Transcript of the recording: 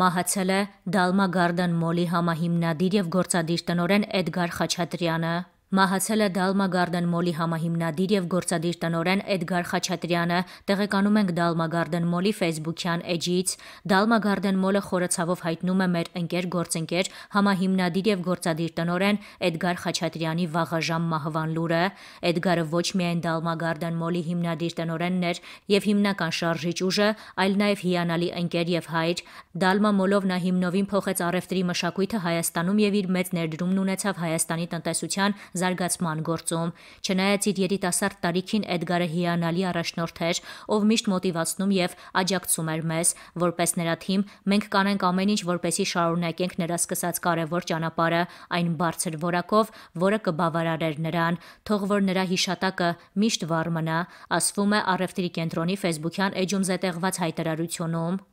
մահացել է Դալմա Գարդեն մոլի համահիմնադիր եւ գործադիր տնօրեն Էդգար Խաչատրյանը մահացել է Dalma Garden Mall-ի համահիմնադիր եւ գործադիր տնօրեն Էդգար Խաչատրյանը, տեղեկանում ենք Dalma Garden Mall-ի Facebook-յան էջից։ Dalma Garden Mall-ը խորը ցավով հայտնում է մեր ընկեր գործընկեր համահիմնադիր եւ գործադիր տնօրեն Էդգար Խաչատրյանի վաղաժամ մահվան լուրը։ Էդգարը ոչ միայն Dalma Garden Mall-ի հիմնադիր տնօրենն էր եւ հիմնական շարժիչ ուժը, այլ նաեւ հիանալի ընկեր եւ հայր։ Dalma Mall-ով նա հիմնովին փոխեց առևտրի մշակույթը Հայաստանում եւ իր մեծ ներդրումն ունեցավ Հայաստանի տնտեսության զարգացման գործում։ Չնայած իր երիտասարդ տարիքին Էդգարը հիանալի առաջնորդ էր, ով միշտ մոտիվացնում եւ աջակցում էր մեզ, որպես նրա թիմ, մենք կանենք ամեն ինչ, որպեսի շարունակենք նրա սկսած կարևոր ճանապարհը այն բարձր որակով, որը կբավարարեր նրան, թող որ նրա հիշատակը միշտ վառ մնա, ասվում է Առևտրի կենտրոնի Facebook-յան էջում զետեղված հայտարարությունում։